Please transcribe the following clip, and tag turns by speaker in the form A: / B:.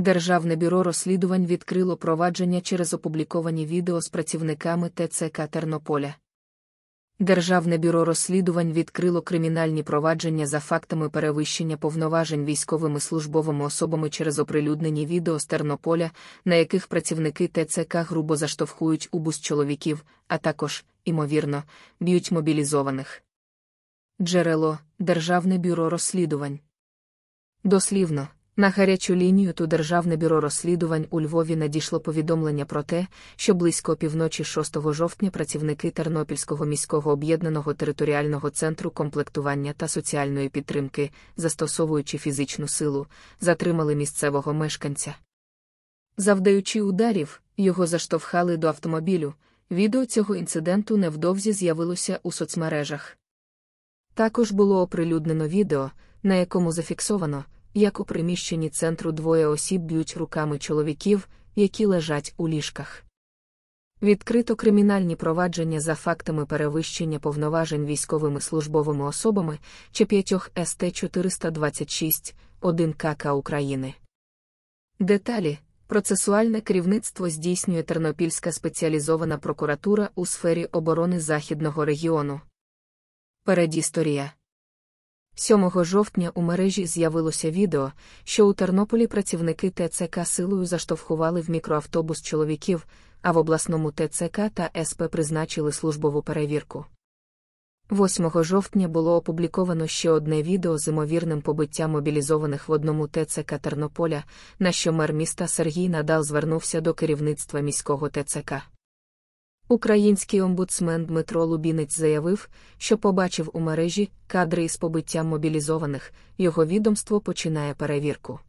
A: Державне бюро розслідувань відкрило провадження через опубліковані відео з працівниками ТЦК Тернополя. Державне бюро розслідувань відкрило кримінальні провадження за фактами перевищення повноважень військовими службовими особами через оприлюднені відео з Тернополя, на яких працівники ТЦК грубо заштовхують убус чоловіків, а також, імовірно, б'ють мобілізованих. Джерело Державне бюро розслідувань. Дослівно. На гарячу лінію ту Державне бюро розслідувань у Львові надійшло повідомлення про те, що близько півночі 6 жовтня працівники Тернопільського міського об'єднаного територіального центру комплектування та соціальної підтримки, застосовуючи фізичну силу, затримали місцевого мешканця. Завдаючи ударів, його заштовхали до автомобілю. Відео цього інциденту невдовзі з'явилося у соцмережах. Також було оприлюднено відео, на якому зафіксовано як у приміщенні центру двоє осіб б'ють руками чоловіків, які лежать у ліжках. Відкрито кримінальні провадження за фактами перевищення повноважень військовими службовими особами чи п'ятьох ст 426 1 КК України. Деталі процесуальне керівництво здійснює Тернопільська спеціалізована прокуратура у сфері оборони Західного регіону. Передісторія 7 жовтня у мережі з'явилося відео, що у Тернополі працівники ТЦК силою заштовхували в мікроавтобус чоловіків, а в обласному ТЦК та СП призначили службову перевірку. 8 жовтня було опубліковано ще одне відео з імовірним побиттям мобілізованих в одному ТЦК Тернополя, на що мер міста Сергій Надал звернувся до керівництва міського ТЦК. Український омбудсмен Дмитро Лубінець заявив, що побачив у мережі кадри із побиттям мобілізованих, його відомство починає перевірку.